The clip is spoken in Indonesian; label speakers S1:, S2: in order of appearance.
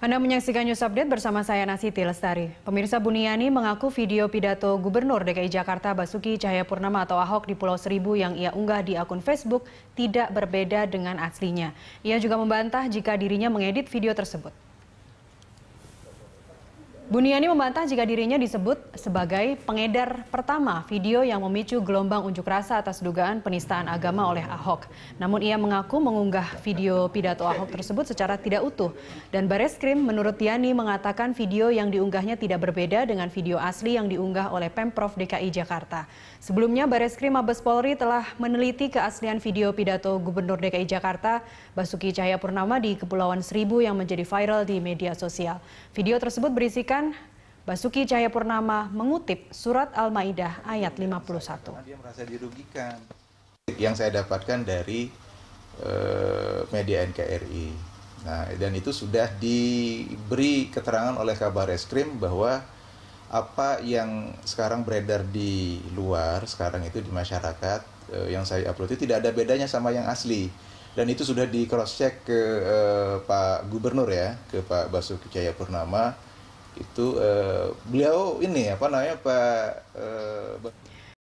S1: Anda menyaksikan news update bersama saya Nasiti Lestari. Pemirsa Buniani mengaku video pidato Gubernur DKI Jakarta Basuki Cahayapurnama atau Ahok di Pulau Seribu yang ia unggah di akun Facebook tidak berbeda dengan aslinya. Ia juga membantah jika dirinya mengedit video tersebut. Buniani membantah jika dirinya disebut sebagai pengedar pertama video yang memicu gelombang unjuk rasa atas dugaan penistaan agama oleh Ahok. Namun ia mengaku mengunggah video pidato Ahok tersebut secara tidak utuh. Dan Bareskrim menurut Yani mengatakan video yang diunggahnya tidak berbeda dengan video asli yang diunggah oleh Pemprov DKI Jakarta. Sebelumnya Bareskrim Mabes Polri telah meneliti keaslian video pidato Gubernur DKI Jakarta Basuki Cahayapurnama di Kepulauan Seribu yang menjadi viral di media sosial. Video tersebut berisikan mengatakan Basuki Cahayapurnama mengutip surat Al-Maidah ayat 51. Iya, dia merasa
S2: dirugikan. Yang saya dapatkan dari eh, media NKRI. Nah, dan itu sudah diberi keterangan oleh kabar eskrim bahwa apa yang sekarang beredar di luar, sekarang itu di masyarakat, eh, yang saya upload itu tidak ada bedanya sama yang asli. Dan itu sudah di cross check ke eh, Pak Gubernur ya, ke Pak Basuki Cahayapurnama itu uh, beliau ini apa namanya Pak uh,